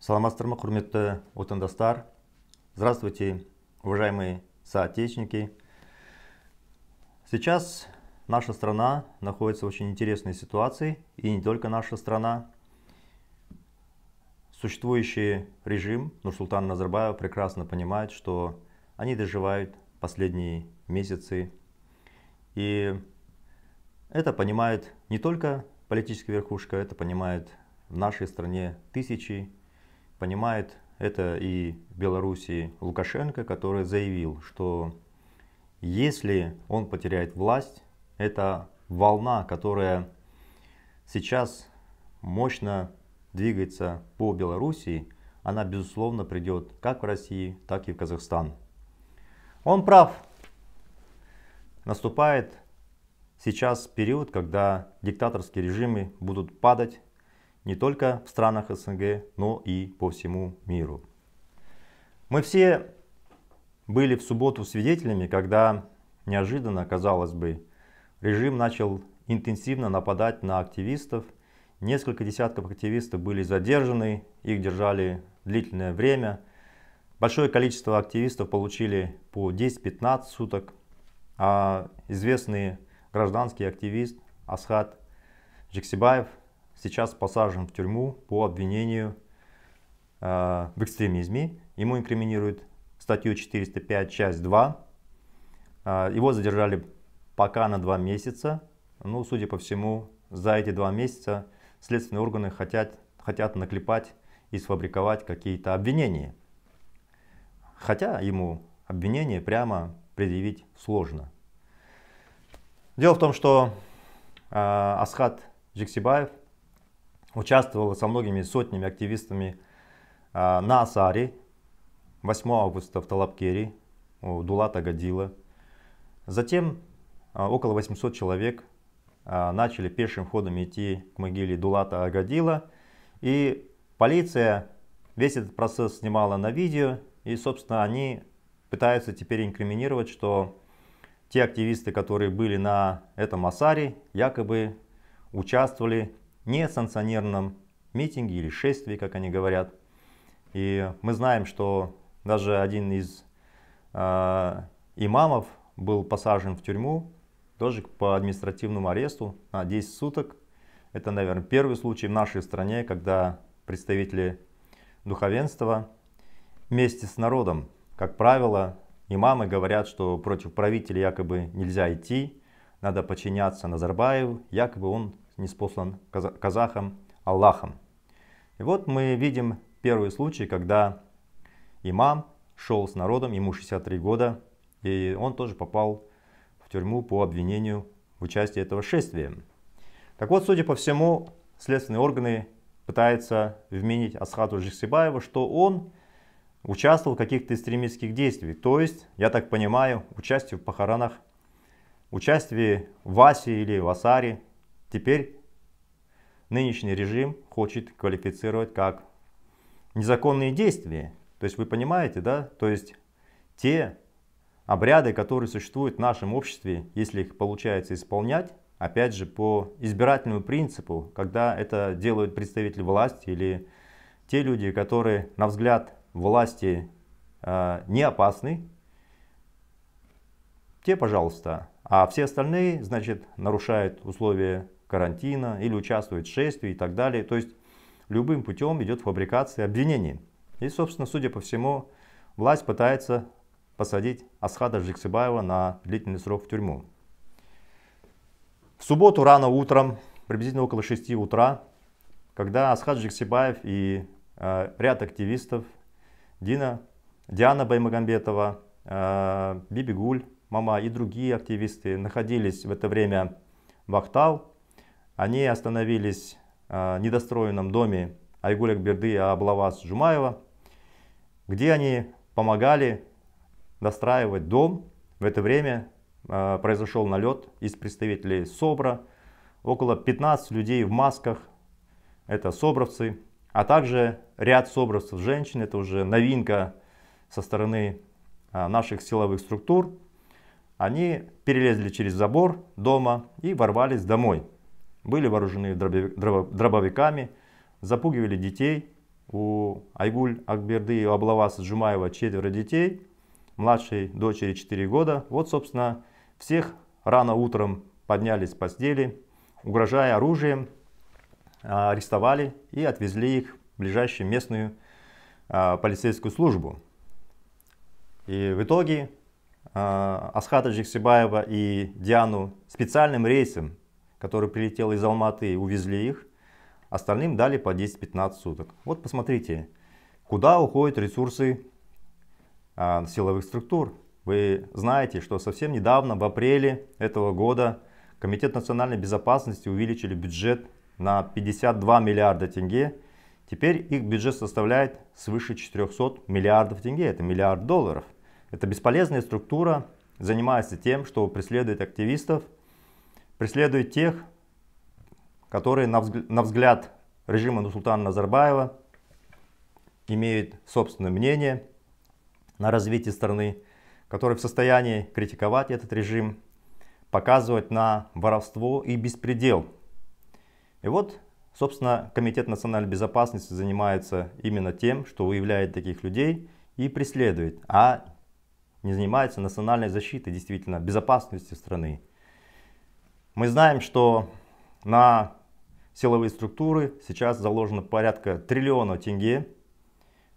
саламатсыздар ма құрметті отандастар здравствуйте уважаемые соотечественники сейчас наша страна находится в очень интересной ситуации и не только наша страна существующий режим Нурсултана Назарбаев прекрасно понимает, что они доживают последние месяцы. И это понимает не только политическая верхушка, это понимает в нашей стране тысячи Понимает это и в Белоруссии Лукашенко, который заявил, что если он потеряет власть, это волна, которая сейчас мощно двигается по Белоруссии, она безусловно придет как в России, так и в Казахстан. Он прав. Наступает сейчас период, когда диктаторские режимы будут падать, не только в странах СНГ, но и по всему миру. Мы все были в субботу свидетелями, когда неожиданно, казалось бы, режим начал интенсивно нападать на активистов. Несколько десятков активистов были задержаны, их держали длительное время. Большое количество активистов получили по 10-15 суток. А известный гражданский активист Асхат Джексибаев сейчас посажен в тюрьму по обвинению э, в экстремизме. Ему инкриминируют статью 405, часть 2. Э, его задержали пока на 2 месяца. Ну, судя по всему, за эти 2 месяца следственные органы хотят, хотят наклепать и сфабриковать какие-то обвинения. Хотя ему обвинение прямо предъявить сложно. Дело в том, что э, Асхат Джексибаев участвовала со многими сотнями активистами а, на Асаре 8 августа в Талапкере у Дулата Гадила. Затем а, около 800 человек а, начали пешим ходом идти к могиле Дулата Агадила. И полиция весь этот процесс снимала на видео. И, собственно, они пытаются теперь инкриминировать, что те активисты, которые были на этом Асаре, якобы участвовали несанкционированном митинге или шествии, как они говорят. И мы знаем, что даже один из э, имамов был посажен в тюрьму, тоже по административному аресту на 10 суток. Это, наверное, первый случай в нашей стране, когда представители духовенства вместе с народом, как правило, имамы говорят, что против правителя якобы нельзя идти, надо подчиняться Назарбаеву, якобы он неспослан казахам Аллахом. И вот мы видим первый случай, когда имам шел с народом, ему 63 года, и он тоже попал в тюрьму по обвинению в участии этого шествия. Так вот, судя по всему, следственные органы пытаются вменить Асхату Жихсибаева, что он участвовал в каких-то экстремистских действиях. То есть, я так понимаю, участие в похоронах, участие в Асе или в Асаре Теперь нынешний режим хочет квалифицировать как незаконные действия. То есть вы понимаете, да? То есть те обряды, которые существуют в нашем обществе, если их получается исполнять, опять же по избирательному принципу, когда это делают представители власти или те люди, которые на взгляд власти э, не опасны, те, пожалуйста. А все остальные, значит, нарушают условия карантина или участвует в шествии и так далее. То есть любым путем идет фабрикация обвинений. И, собственно, судя по всему, власть пытается посадить Асхада Жиксыбаева на длительный срок в тюрьму. В субботу рано утром, приблизительно около 6 утра, когда Асхад Жиксибаев и э, ряд активистов, Дина, Диана Баймагамбетова, э, Биби Гуль, Мама и другие активисты находились в это время в Ахтау, они остановились а, в недостроенном доме Айгулек Берды и Аблавас Жумаева, где они помогали достраивать дом. В это время а, произошел налет из представителей СОБРа. Около 15 людей в масках, это СОБРовцы, а также ряд СОБРовцев женщин, это уже новинка со стороны а, наших силовых структур. Они перелезли через забор дома и ворвались домой были вооружены дробовиками, запугивали детей. У Айгуль Акберды и Аблаваса Джумаева четверо детей, младшей дочери 4 года. Вот, собственно, всех рано утром поднялись с постели, угрожая оружием, а, арестовали и отвезли их в ближайшую местную а, полицейскую службу. И в итоге а, Асхата Джексибаева и Диану специальным рейсом который прилетел из Алматы, и увезли их. Остальным дали по 10-15 суток. Вот посмотрите, куда уходят ресурсы а, силовых структур. Вы знаете, что совсем недавно, в апреле этого года, Комитет национальной безопасности увеличили бюджет на 52 миллиарда тенге. Теперь их бюджет составляет свыше 400 миллиардов тенге, это миллиард долларов. Это бесполезная структура, занимается тем, что преследует активистов – преследует тех, которые на взгляд, на взгляд режима Нусултана Назарбаева имеют собственное мнение на развитие страны, которые в состоянии критиковать этот режим, показывать на воровство и беспредел. И вот, собственно, Комитет национальной безопасности занимается именно тем, что выявляет таких людей и преследует, а не занимается национальной защитой, действительно, безопасности страны. Мы знаем, что на силовые структуры сейчас заложено порядка триллиона тенге.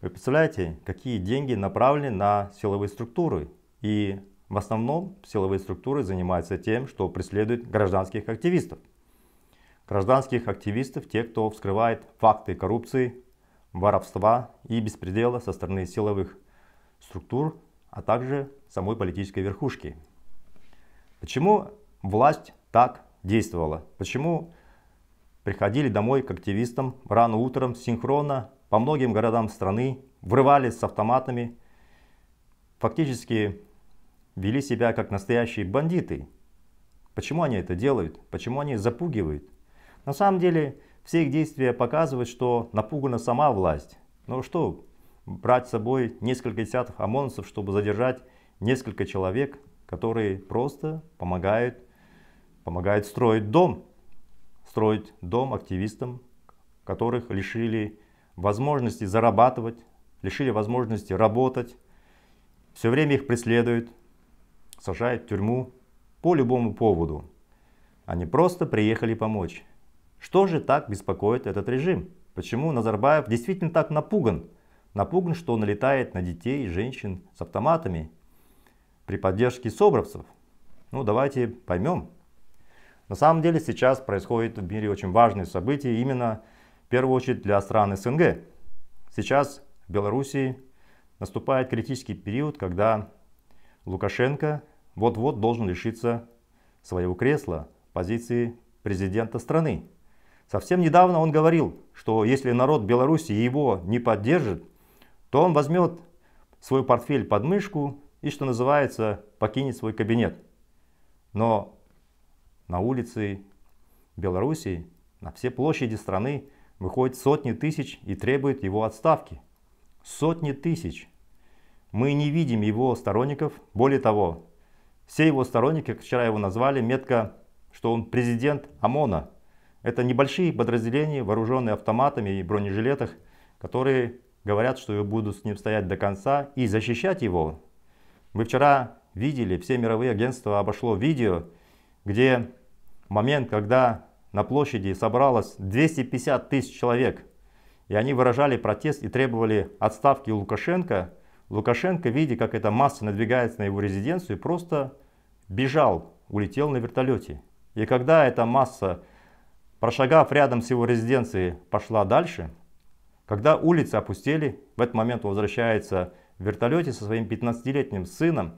Вы представляете, какие деньги направлены на силовые структуры? И в основном силовые структуры занимаются тем, что преследуют гражданских активистов. Гражданских активистов, тех, кто вскрывает факты коррупции, воровства и беспредела со стороны силовых структур, а также самой политической верхушки. Почему власть так действовало. Почему приходили домой к активистам рано утром, синхронно, по многим городам страны, врывались с автоматами, фактически вели себя как настоящие бандиты. Почему они это делают? Почему они запугивают? На самом деле, все их действия показывают, что напугана сама власть. Ну что, брать с собой несколько десятков ОМОНцев, чтобы задержать несколько человек, которые просто помогают помогает строить дом. Строить дом активистам, которых лишили возможности зарабатывать, лишили возможности работать. Все время их преследуют, сажают в тюрьму по любому поводу. Они просто приехали помочь. Что же так беспокоит этот режим? Почему Назарбаев действительно так напуган? Напуган, что он летает на детей и женщин с автоматами при поддержке собровцев. Ну, давайте поймем, на самом деле сейчас происходит в мире очень важные события именно в первую очередь для стран СНГ. Сейчас в Белоруссии наступает критический период, когда Лукашенко вот-вот должен лишиться своего кресла, позиции президента страны. Совсем недавно он говорил, что если народ Беларуси его не поддержит, то он возьмет свой портфель под мышку и, что называется, покинет свой кабинет. Но на улице Белоруссии, на все площади страны выходят сотни тысяч и требуют его отставки. Сотни тысяч. Мы не видим его сторонников. Более того, все его сторонники, вчера его назвали, метка, что он президент ОМОНа. Это небольшие подразделения, вооруженные автоматами и бронежилетах, которые говорят, что будут с ним стоять до конца и защищать его. Мы вчера видели, все мировые агентства обошло видео, где момент, когда на площади собралось 250 тысяч человек, и они выражали протест и требовали отставки Лукашенко, Лукашенко, видя, как эта масса надвигается на его резиденцию, просто бежал, улетел на вертолете. И когда эта масса, прошагав рядом с его резиденцией, пошла дальше, когда улицы опустели, в этот момент он возвращается в вертолете со своим 15-летним сыном,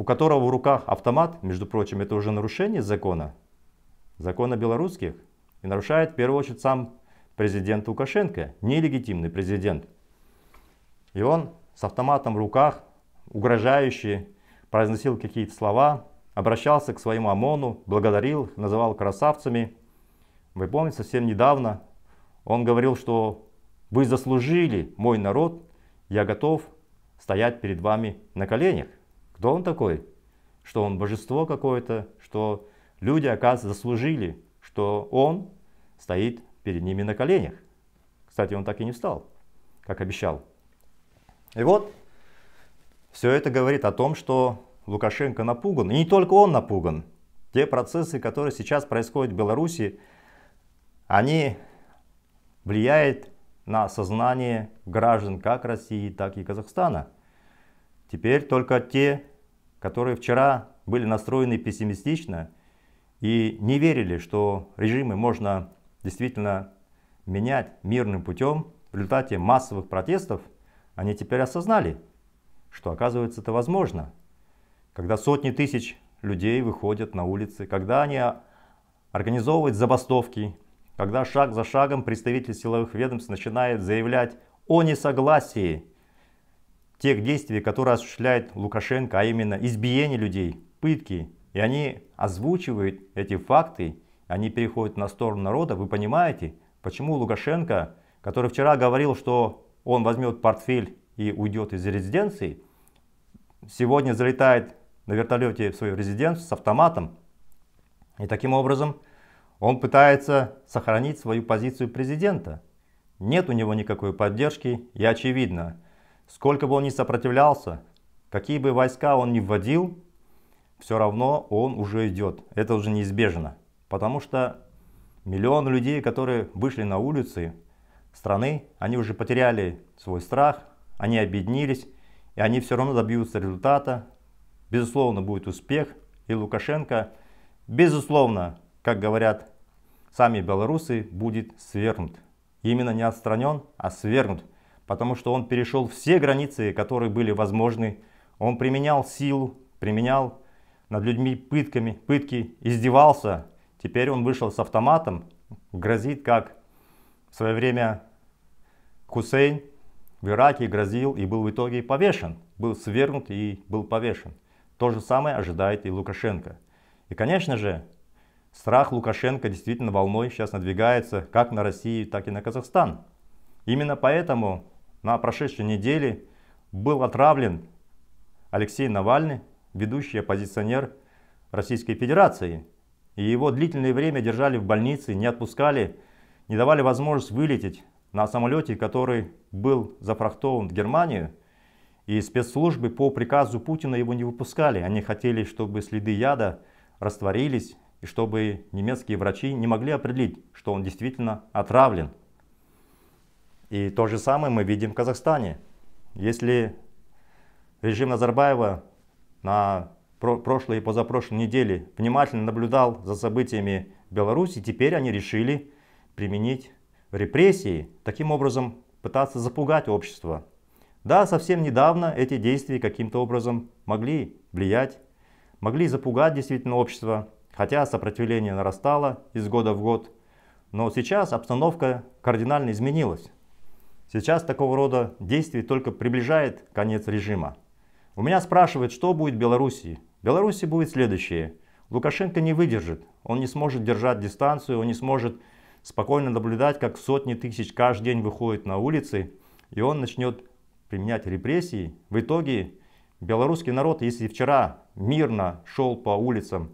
у которого в руках автомат, между прочим, это уже нарушение закона, закона белорусских, и нарушает в первую очередь сам президент Лукашенко, нелегитимный президент. И он с автоматом в руках, угрожающий, произносил какие-то слова, обращался к своему ОМОНу, благодарил, называл красавцами. Вы помните, совсем недавно он говорил, что вы заслужили мой народ, я готов стоять перед вами на коленях. Кто он такой? Что он божество какое-то, что люди, оказывается, заслужили, что он стоит перед ними на коленях. Кстати, он так и не встал, как обещал. И вот, все это говорит о том, что Лукашенко напуган. И не только он напуган. Те процессы, которые сейчас происходят в Беларуси, они влияют на сознание граждан как России, так и Казахстана. Теперь только те которые вчера были настроены пессимистично и не верили, что режимы можно действительно менять мирным путем, в результате массовых протестов, они теперь осознали, что оказывается это возможно. Когда сотни тысяч людей выходят на улицы, когда они организовывают забастовки, когда шаг за шагом представители силовых ведомств начинают заявлять о несогласии тех действий, которые осуществляет Лукашенко, а именно избиение людей, пытки. И они озвучивают эти факты, они переходят на сторону народа. Вы понимаете, почему Лукашенко, который вчера говорил, что он возьмет портфель и уйдет из резиденции, сегодня залетает на вертолете в свою резиденцию с автоматом. И таким образом он пытается сохранить свою позицию президента. Нет у него никакой поддержки и очевидно, Сколько бы он ни сопротивлялся, какие бы войска он ни вводил, все равно он уже идет. Это уже неизбежно. Потому что миллион людей, которые вышли на улицы страны, они уже потеряли свой страх, они объединились, и они все равно добьются результата. Безусловно, будет успех. И Лукашенко, безусловно, как говорят сами белорусы, будет свергнут. Именно не отстранен, а свергнут потому что он перешел все границы, которые были возможны. Он применял силу, применял над людьми пытками, пытки, издевался. Теперь он вышел с автоматом, грозит, как в свое время Хусейн в Ираке грозил и был в итоге повешен, был свергнут и был повешен. То же самое ожидает и Лукашенко. И, конечно же, страх Лукашенко действительно волной сейчас надвигается как на Россию, так и на Казахстан. Именно поэтому на прошедшей неделе был отравлен Алексей Навальный, ведущий оппозиционер Российской Федерации. И его длительное время держали в больнице, не отпускали, не давали возможность вылететь на самолете, который был зафрахтован в Германию. И спецслужбы по приказу Путина его не выпускали. Они хотели, чтобы следы яда растворились и чтобы немецкие врачи не могли определить, что он действительно отравлен. И то же самое мы видим в Казахстане. Если режим Назарбаева на прошлой и позапрошлой неделе внимательно наблюдал за событиями в Беларуси, теперь они решили применить репрессии, таким образом пытаться запугать общество. Да, совсем недавно эти действия каким-то образом могли влиять, могли запугать действительно общество, хотя сопротивление нарастало из года в год. Но сейчас обстановка кардинально изменилась. Сейчас такого рода действий только приближает конец режима. У меня спрашивают, что будет в Беларуси? В Беларуси будет следующее. Лукашенко не выдержит, он не сможет держать дистанцию, он не сможет спокойно наблюдать, как сотни тысяч каждый день выходят на улицы, и он начнет применять репрессии. В итоге белорусский народ, если вчера мирно шел по улицам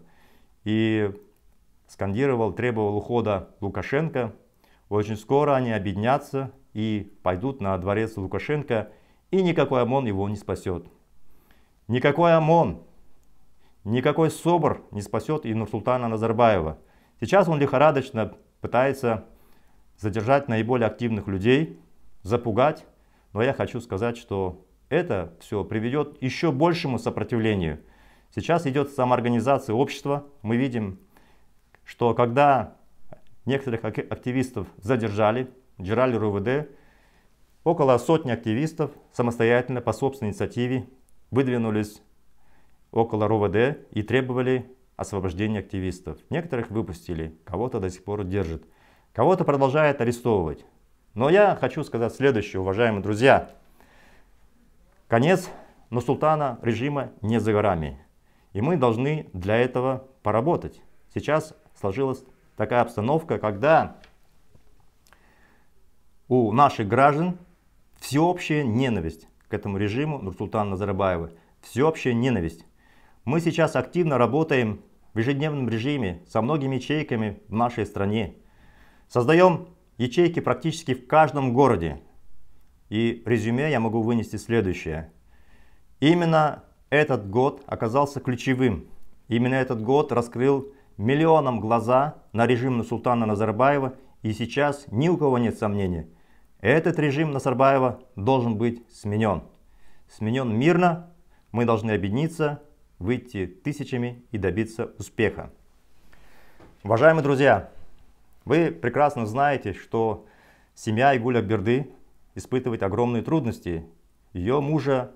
и скандировал, требовал ухода Лукашенко, очень скоро они объединятся и пойдут на дворец Лукашенко, и никакой ОМОН его не спасет. Никакой ОМОН, никакой СОБР не спасет и Нурсултана Назарбаева. Сейчас он лихорадочно пытается задержать наиболее активных людей, запугать, но я хочу сказать, что это все приведет к еще большему сопротивлению. Сейчас идет самоорганизация общества. Мы видим, что когда некоторых активистов задержали, Джераль РУВД, около сотни активистов самостоятельно по собственной инициативе выдвинулись около РУВД и требовали освобождения активистов. Некоторых выпустили, кого-то до сих пор держит, кого-то продолжает арестовывать. Но я хочу сказать следующее, уважаемые друзья. Конец но султана режима не за горами. И мы должны для этого поработать. Сейчас сложилась такая обстановка, когда у наших граждан всеобщая ненависть к этому режиму Нурсултана Назарбаева. Всеобщая ненависть. Мы сейчас активно работаем в ежедневном режиме со многими ячейками в нашей стране. Создаем ячейки практически в каждом городе. И резюме я могу вынести следующее. Именно этот год оказался ключевым. Именно этот год раскрыл миллионам глаза на режим Султана Назарбаева. И сейчас ни у кого нет сомнений. Этот режим Насарбаева должен быть сменен. Сменен мирно, мы должны объединиться, выйти тысячами и добиться успеха. Уважаемые друзья, вы прекрасно знаете, что семья Игуля Берды испытывает огромные трудности. Ее мужа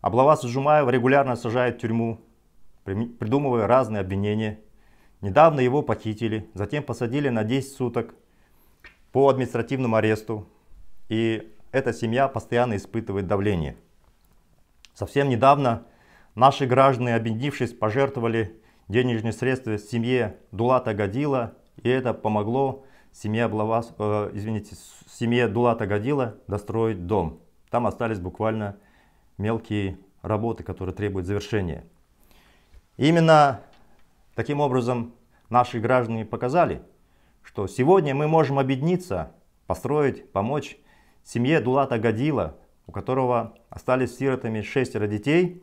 Облавас Жумаева регулярно сажает в тюрьму, придумывая разные обвинения. Недавно его похитили, затем посадили на 10 суток по административному аресту и эта семья постоянно испытывает давление. Совсем недавно наши граждане, объединившись, пожертвовали денежные средства семье Дулата Гадила, и это помогло семье, Блавас, э, извините, семье Дулата Гадила достроить дом. Там остались буквально мелкие работы, которые требуют завершения. именно таким образом наши граждане показали, что сегодня мы можем объединиться, построить, помочь семье Дулата Гадила, у которого остались сиротами шестеро детей,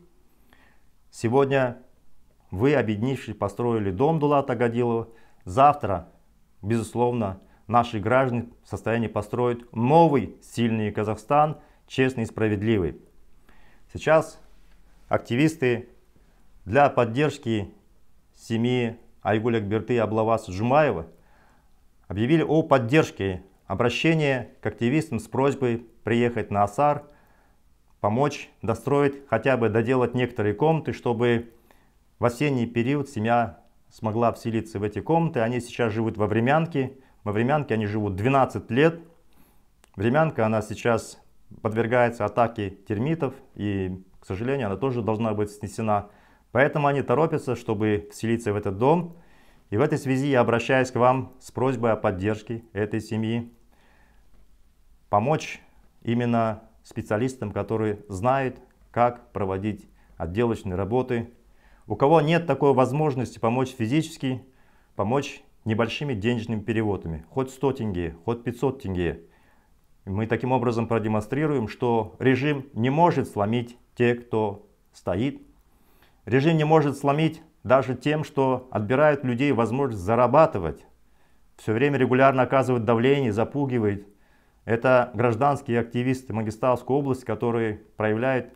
сегодня вы, объединившись, построили дом Дулата Гадилова. Завтра, безусловно, наши граждане в состоянии построить новый сильный Казахстан, честный и справедливый. Сейчас активисты для поддержки семьи Айгуль Акберты и Аблавас Джумаева объявили о поддержке обращение к активистам с просьбой приехать на ОСАР, помочь достроить, хотя бы доделать некоторые комнаты, чтобы в осенний период семья смогла вселиться в эти комнаты. Они сейчас живут во Времянке. Во Времянке они живут 12 лет. Времянка, она сейчас подвергается атаке термитов и, к сожалению, она тоже должна быть снесена. Поэтому они торопятся, чтобы вселиться в этот дом. И в этой связи я обращаюсь к вам с просьбой о поддержке этой семьи помочь именно специалистам, которые знают, как проводить отделочные работы. У кого нет такой возможности помочь физически, помочь небольшими денежными переводами, хоть 100 тенге, хоть 500 тенге. Мы таким образом продемонстрируем, что режим не может сломить те, кто стоит. Режим не может сломить даже тем, что отбирают людей возможность зарабатывать, все время регулярно оказывает давление, запугивает, это гражданские активисты Магистарской области, которые проявляют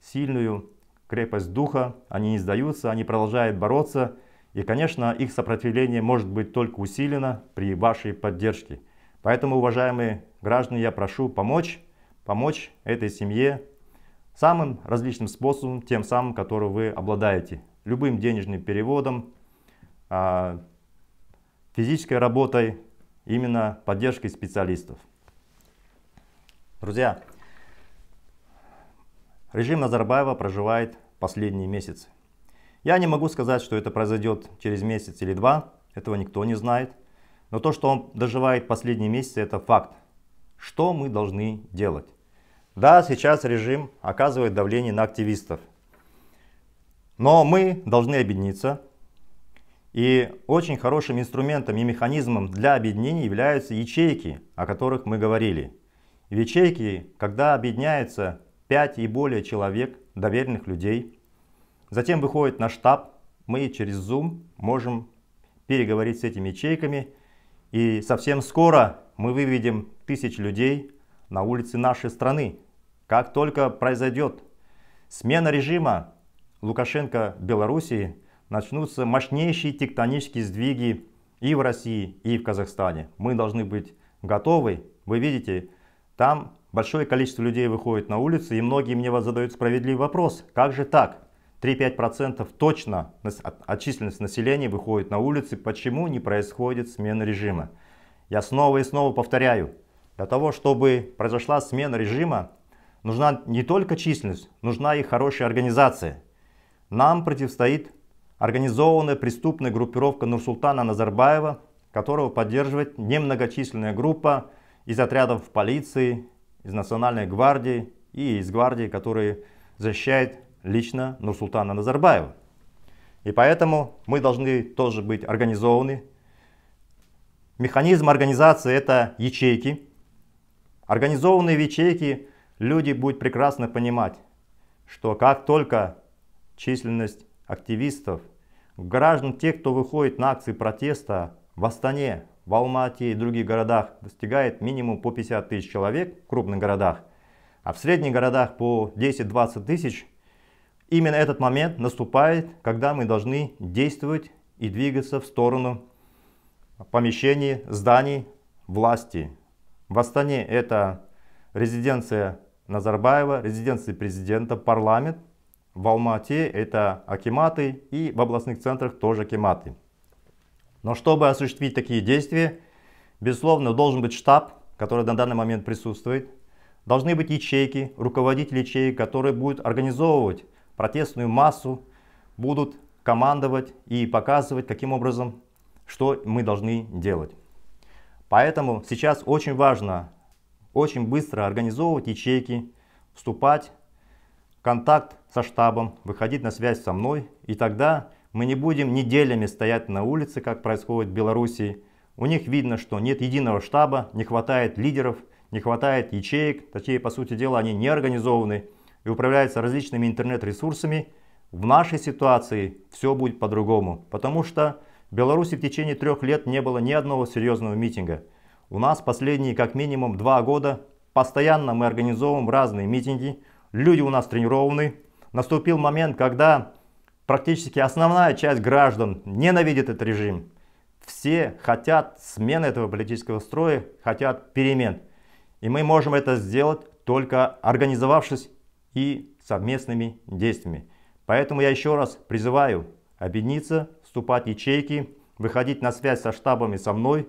сильную крепость духа, они не сдаются, они продолжают бороться. И, конечно, их сопротивление может быть только усилено при вашей поддержке. Поэтому, уважаемые граждане, я прошу помочь, помочь этой семье самым различным способом, тем самым, который вы обладаете. Любым денежным переводом, а, физической работой, именно поддержкой специалистов. Друзья, режим Назарбаева проживает последние месяцы. Я не могу сказать, что это произойдет через месяц или два, этого никто не знает. Но то, что он доживает последние месяцы, это факт. Что мы должны делать? Да, сейчас режим оказывает давление на активистов. Но мы должны объединиться. И очень хорошим инструментом и механизмом для объединения являются ячейки, о которых мы говорили. В ячейке, когда объединяется 5 и более человек, доверенных людей, затем выходит на штаб, мы через Zoom можем переговорить с этими ячейками. И совсем скоро мы выведем тысяч людей на улицы нашей страны. Как только произойдет смена режима Лукашенко Белоруссии, начнутся мощнейшие тектонические сдвиги и в России, и в Казахстане. Мы должны быть готовы. Вы видите, там большое количество людей выходит на улицы, и многие мне задают справедливый вопрос, как же так? 3-5% точно от численности населения выходит на улицы, почему не происходит смена режима? Я снова и снова повторяю, для того, чтобы произошла смена режима, нужна не только численность, нужна и хорошая организация. Нам противостоит организованная преступная группировка Нурсултана Назарбаева, которого поддерживает немногочисленная группа из отрядов полиции, из Национальной гвардии и из гвардии, которые защищают лично Нурсултана Назарбаева. И поэтому мы должны тоже быть организованы. Механизм организации – это ячейки. Организованные в ячейки люди будут прекрасно понимать, что как только численность активистов, граждан, тех, кто выходит на акции протеста в Астане, в Алмате и других городах достигает минимум по 50 тысяч человек в крупных городах, а в средних городах по 10-20 тысяч, именно этот момент наступает, когда мы должны действовать и двигаться в сторону помещений, зданий власти. В Астане это резиденция Назарбаева, резиденция президента, парламент. В Алмате это акиматы и в областных центрах тоже акиматы. Но чтобы осуществить такие действия, безусловно, должен быть штаб, который на данный момент присутствует. Должны быть ячейки, руководители ячеек, которые будут организовывать протестную массу, будут командовать и показывать, каким образом, что мы должны делать. Поэтому сейчас очень важно очень быстро организовывать ячейки, вступать в контакт со штабом, выходить на связь со мной, и тогда мы не будем неделями стоять на улице, как происходит в Белоруссии. У них видно, что нет единого штаба, не хватает лидеров, не хватает ячеек. Такие, по сути дела, они не организованы и управляются различными интернет-ресурсами. В нашей ситуации все будет по-другому, потому что в Беларуси в течение трех лет не было ни одного серьезного митинга. У нас последние как минимум два года постоянно мы организовываем разные митинги, люди у нас тренированы. Наступил момент, когда Практически основная часть граждан ненавидит этот режим. Все хотят смены этого политического строя, хотят перемен. И мы можем это сделать только организовавшись и совместными действиями. Поэтому я еще раз призываю объединиться, вступать в ячейки, выходить на связь со штабами со мной.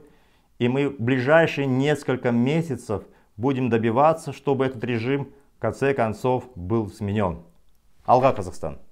И мы в ближайшие несколько месяцев будем добиваться, чтобы этот режим в конце концов был сменен. Алга, Казахстан!